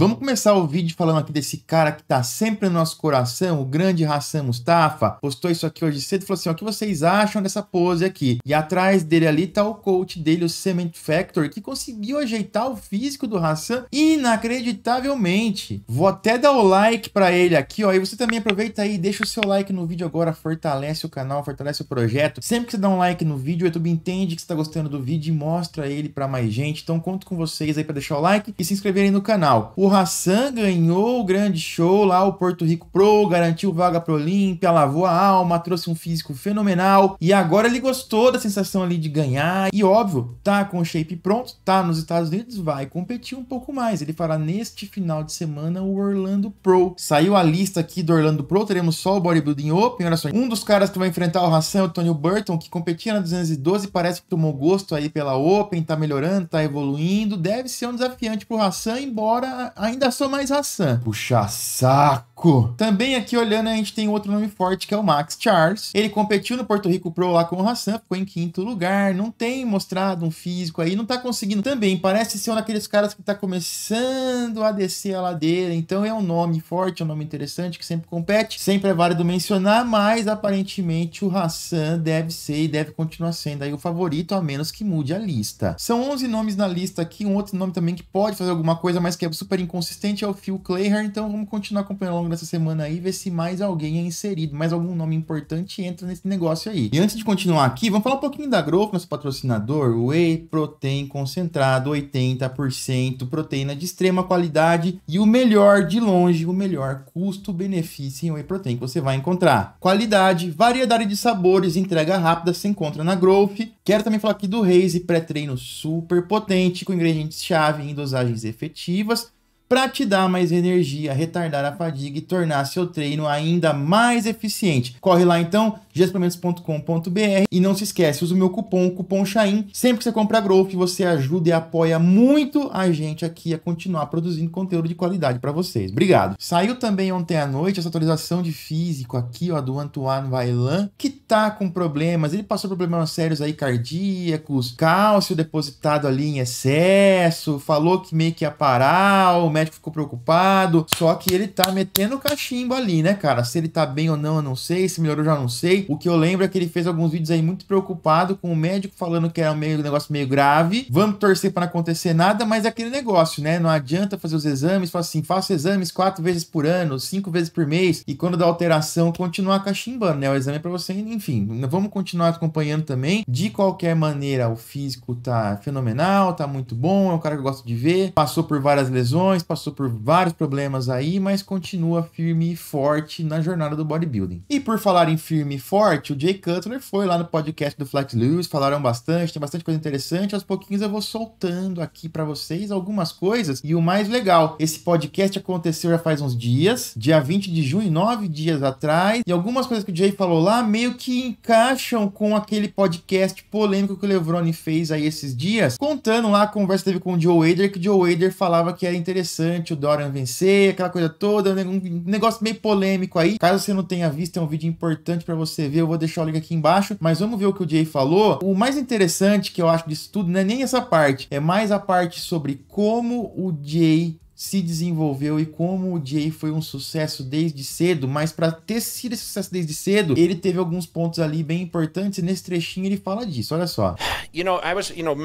Vamos começar o vídeo falando aqui desse cara que tá sempre no nosso coração, o grande Hassan Mustafa. Postou isso aqui hoje cedo e falou assim: o que vocês acham dessa pose aqui? E atrás dele ali tá o coach dele, o Cement Factor, que conseguiu ajeitar o físico do Hassan inacreditavelmente. Vou até dar o like para ele aqui, ó. E você também aproveita aí, deixa o seu like no vídeo agora, fortalece o canal, fortalece o projeto. Sempre que você dá um like no vídeo, o YouTube entende que você tá gostando do vídeo e mostra ele para mais gente. Então conto com vocês aí para deixar o like e se inscreverem no canal. O o Hassan ganhou o grande show lá, o Porto Rico Pro, garantiu vaga pro Olímpia, lavou a alma, trouxe um físico fenomenal e agora ele gostou da sensação ali de ganhar. E óbvio, tá com o shape pronto, tá nos Estados Unidos, vai competir um pouco mais. Ele fará neste final de semana o Orlando Pro. Saiu a lista aqui do Orlando Pro, teremos só o Bodybuilding Open. Olha só, um dos caras que vai enfrentar o Hassan é o Tony Burton, que competia na 212, parece que tomou gosto aí pela Open, tá melhorando, tá evoluindo. Deve ser um desafiante pro Hassan, embora ainda sou mais Hassan. Puxa saco Rico. Também aqui olhando, a gente tem outro nome forte que é o Max Charles. Ele competiu no Porto Rico Pro lá com o Hassan, ficou em quinto lugar. Não tem mostrado um físico aí, não tá conseguindo. Também parece ser um daqueles caras que tá começando a descer a ladeira. Então é um nome forte, é um nome interessante que sempre compete. Sempre é válido mencionar, mas aparentemente o Hassan deve ser e deve continuar sendo aí o favorito, a menos que mude a lista. São 11 nomes na lista aqui. Um outro nome também que pode fazer alguma coisa, mas que é super inconsistente é o Phil Clayer. Então vamos continuar acompanhando longo dessa semana aí, ver se mais alguém é inserido, mais algum nome importante entra nesse negócio aí. E antes de continuar aqui, vamos falar um pouquinho da Growth, nosso patrocinador, Whey Protein Concentrado, 80% proteína de extrema qualidade e o melhor de longe, o melhor custo-benefício em Whey Protein que você vai encontrar. Qualidade, variedade de sabores, entrega rápida, se encontra na Growth. Quero também falar aqui do Raise, pré-treino super potente, com ingredientes-chave em dosagens efetivas para te dar mais energia, retardar a fadiga e tornar seu treino ainda mais eficiente. Corre lá então, gesplementos.com.br e não se esquece, usa o meu cupom, o cupom SHAIN, Sempre que você compra Growth, você ajuda e apoia muito a gente aqui a continuar produzindo conteúdo de qualidade para vocês. Obrigado. Saiu também ontem à noite essa atualização de físico aqui, ó, do Antoine Vailan, que tá com problemas, ele passou por problemas sérios aí cardíacos, cálcio depositado ali em excesso, falou que meio que ia parar, o médico ficou preocupado. Só que ele tá metendo cachimbo ali, né, cara? Se ele tá bem ou não, eu não sei. Se melhorou, já não sei. O que eu lembro é que ele fez alguns vídeos aí muito preocupado com o médico falando que era um, meio, negócio meio grave. Vamos torcer para não acontecer nada, mas é aquele negócio, né? Não adianta fazer os exames. Fala assim, faça exames quatro vezes por ano, cinco vezes por mês. E quando dá alteração, continuar cachimbando, né? O exame é pra você, enfim. Vamos continuar acompanhando também. De qualquer maneira, o físico tá fenomenal, tá muito bom. É um cara que eu gosto de ver. Passou por várias lesões, passou por vários problemas aí, mas continua firme e forte na jornada do bodybuilding. E por falar em firme e forte, o Jay Cutler foi lá no podcast do Flex Lewis, falaram bastante, tem bastante coisa interessante. Aos pouquinhos eu vou soltando aqui para vocês algumas coisas. E o mais legal, esse podcast aconteceu já faz uns dias, dia 20 de junho, nove dias atrás, e algumas coisas que o Jay falou lá meio que encaixam com aquele podcast polêmico que o Levrone fez aí esses dias, contando lá a conversa que teve com o Joe Wader, que o Joe Wader falava que era interessante interessante o Dorian vencer, aquela coisa toda, né, um negócio meio polêmico aí. Caso você não tenha visto, é um vídeo importante para você ver, eu vou deixar o link aqui embaixo, mas vamos ver o que o Jay falou. O mais interessante que eu acho disso tudo não é nem essa parte, é mais a parte sobre como o Jay se desenvolveu e como o Jay foi um sucesso desde cedo, mas para ter sido esse sucesso desde cedo, ele teve alguns pontos ali bem importantes e nesse trechinho ele fala disso, olha só. You know, I was, you know,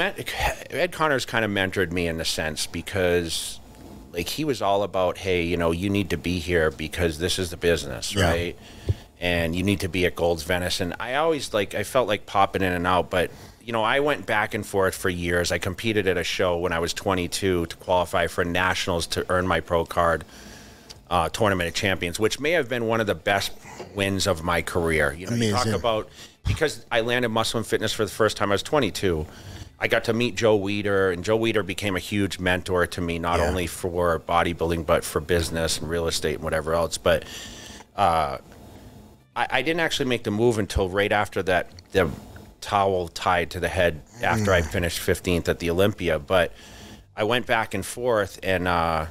Ed Connors kind of mentored me in a sense because Like he was all about, hey, you know, you need to be here because this is the business, yeah. right? And you need to be at Gold's Venice. And I always like I felt like popping in and out, but you know, I went back and forth for years. I competed at a show when I was 22 to qualify for nationals to earn my pro card. Uh, tournament of champions, which may have been one of the best wins of my career. You know, Amazing. you talk about because I landed Muscle and Fitness for the first time. I was 22, I got to meet Joe Weeder, and Joe Weeder became a huge mentor to me, not yeah. only for bodybuilding but for business and real estate and whatever else. But uh, I, I, didn't actually make the move until right after that the towel tied to the head after I mm. finished 15th at the Olympia. But I went back and forth, and uh,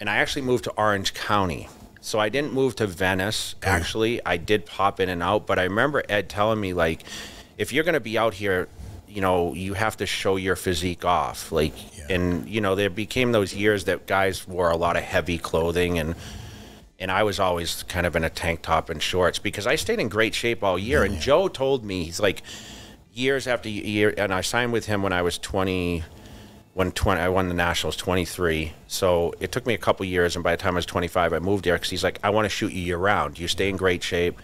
and I actually moved to Orange County. So I didn't move to Venice. Mm. Actually, mm. I did pop in and out, but I remember Ed telling me like, if you're going to be out here you know, you have to show your physique off. Like, yeah. and you know, there became those years that guys wore a lot of heavy clothing and. And I was always kind of in a tank top and shorts because I stayed in great shape all year. Yeah. And Joe told me, he's like, years after year, and I signed with him when I was 20, when 20, I won the nationals 23. So it took me a couple years, and by the time I was 25, I moved there because he's like, I want to shoot you year round. You stay in great shape.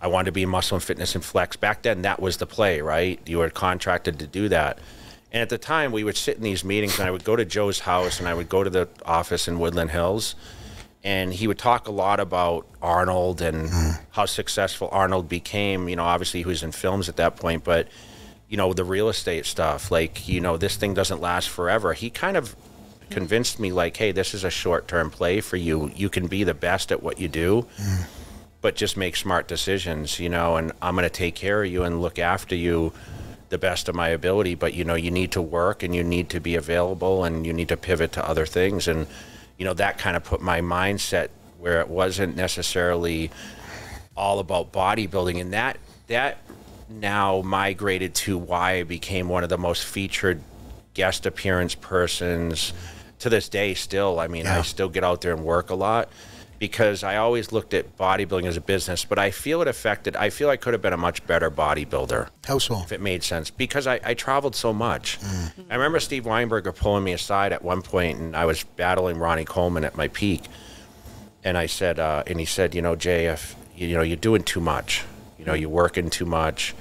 I wanted to be muscle and fitness and flex. Back then, that was the play, right? You were contracted to do that. And at the time, we would sit in these meetings, and I would go to Joe's house, and I would go to the office in Woodland Hills, and he would talk a lot about Arnold and mm. how successful Arnold became. You know, obviously he was in films at that point, but you know the real estate stuff. Like, you know, this thing doesn't last forever. He kind of convinced me, like, hey, this is a short-term play for you. You can be the best at what you do. Mm but just make smart decisions, you know, and I'm going to take care of you and look after you the best of my ability, but you know, you need to work and you need to be available and you need to pivot to other things and you know, that kind of put my mindset where it wasn't necessarily all about bodybuilding and that that now migrated to why I became one of the most featured guest appearance persons to this day still. I mean, yeah. I still get out there and work a lot because I always looked at bodybuilding as a business, but I feel it affected. I feel I could have been a much better bodybuilder. How so? If it made sense, because I, I traveled so much. Mm. I remember Steve Weinberger pulling me aside at one point, and I was battling Ronnie Coleman at my peak, and I said, uh, and he said, you know, Jay, if, you know, you're doing too much. You know, you're working too much.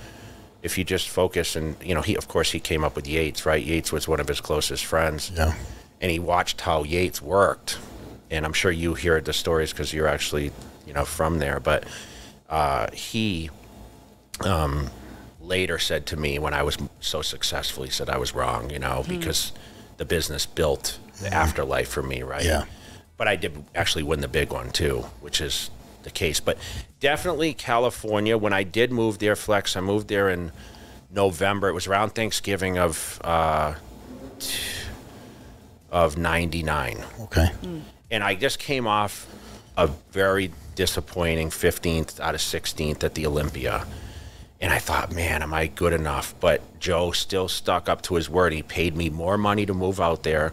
If you just focus, and you know, he of course he came up with Yates, right? Yates was one of his closest friends. Yeah. And he watched how Yates worked and I'm sure you hear the stories because you're actually, you know, from there. But uh, he um, later said to me when I was so successful, he said I was wrong, you know, mm. because the business built the mm. afterlife for me, right? Yeah. But I did actually win the big one too, which is the case. But definitely California. When I did move there, Flex, I moved there in November. It was around Thanksgiving of. Uh, of 99. Okay. Mm and I just came off a very disappointing 15th out of 16th at the Olympia. And I thought, man, am I good enough? But Joe still stuck up to his word. He paid me more money to move out there.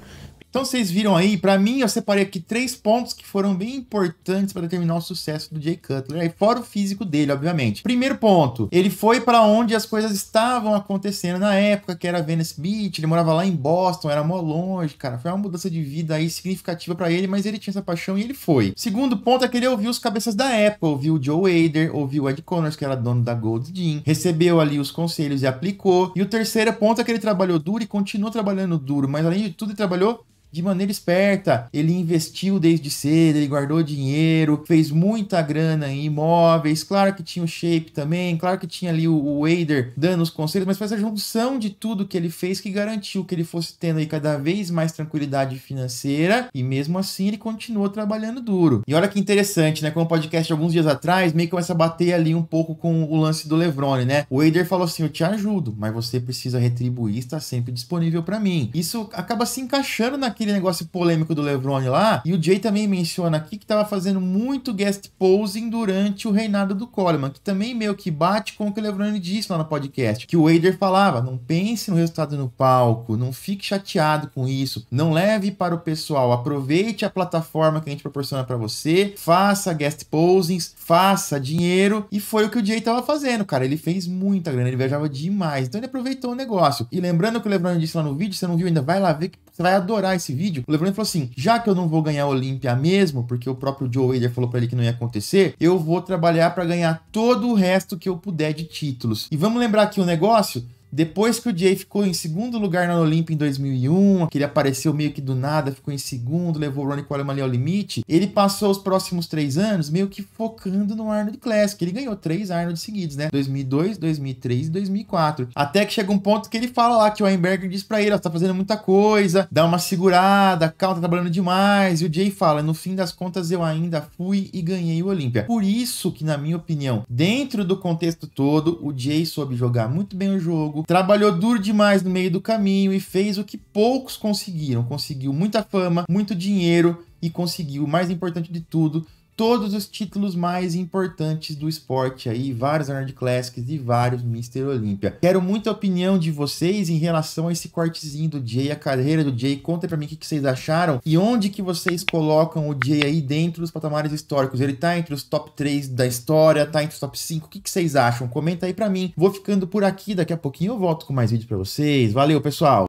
Então vocês viram aí, para mim eu separei aqui três pontos que foram bem importantes para determinar o sucesso do Jay Cutler, aí fora o físico dele, obviamente. Primeiro ponto, ele foi para onde as coisas estavam acontecendo na época, que era Venice Beach, ele morava lá em Boston, era mó longe, cara, foi uma mudança de vida aí significativa para ele, mas ele tinha essa paixão e ele foi. Segundo ponto é que ele ouviu os cabeças da época, ouviu o Joe Wader, ouviu o Ed Connors, que era dono da Gold Jean, recebeu ali os conselhos e aplicou. E o terceiro ponto é que ele trabalhou duro e continua trabalhando duro, mas além de tudo ele trabalhou de maneira esperta. Ele investiu desde cedo, ele guardou dinheiro, fez muita grana em imóveis. Claro que tinha o Shape também, claro que tinha ali o, o Wader dando os conselhos, mas foi essa junção de tudo que ele fez que garantiu que ele fosse tendo aí cada vez mais tranquilidade financeira e mesmo assim ele continuou trabalhando duro. E olha que interessante, né? como o podcast alguns dias atrás, meio que começa a bater ali um pouco com o lance do Levrone, né? O Wader falou assim: Eu te ajudo, mas você precisa retribuir, está sempre disponível para mim. Isso acaba se encaixando naquele aquele negócio polêmico do LeBron lá, e o Jay também menciona aqui que estava fazendo muito guest posing durante o reinado do Coleman, que também meio que bate com o que o LeBron disse lá no podcast, que o Wader falava, não pense no resultado no palco, não fique chateado com isso, não leve para o pessoal, aproveite a plataforma que a gente proporciona para você, faça guest posings, faça dinheiro, e foi o que o Jay estava fazendo, cara, ele fez muita grana, ele viajava demais, então ele aproveitou o negócio. E lembrando que o LeBron disse lá no vídeo, você não viu ainda, vai lá ver que você vai adorar esse esse vídeo, o LeBron falou assim: já que eu não vou ganhar a Olímpia mesmo, porque o próprio Joe Wader falou para ele que não ia acontecer, eu vou trabalhar para ganhar todo o resto que eu puder de títulos. E vamos lembrar aqui o um negócio depois que o Jay ficou em segundo lugar na Olimpia em 2001, que ele apareceu meio que do nada, ficou em segundo, levou o Ronnie Coleman ali ao limite, ele passou os próximos três anos meio que focando no Arnold Classic. Ele ganhou três Arnold seguidos, né? 2002, 2003 e 2004. Até que chega um ponto que ele fala lá que o Weinberger diz pra ele, ó, tá fazendo muita coisa, dá uma segurada, calma, tá trabalhando demais. E o Jay fala, no fim das contas eu ainda fui e ganhei o Olimpia. Por isso que, na minha opinião, dentro do contexto todo, o Jay soube jogar muito bem o jogo, trabalhou duro demais no meio do caminho e fez o que poucos conseguiram. Conseguiu muita fama, muito dinheiro e conseguiu, o mais importante de tudo, todos os títulos mais importantes do esporte aí, vários Arnold Classics e vários Mr. Olímpia. Quero muita opinião de vocês em relação a esse cortezinho do Jay, a carreira do Jay. conta para mim o que, vocês acharam e onde que vocês colocam o Jay aí dentro dos patamares históricos. Ele tá entre os top 3 da história, tá entre os top 5. O que, vocês acham? Comenta aí para mim. Vou ficando por aqui, daqui a pouquinho eu volto com mais vídeo para vocês. Valeu, pessoal!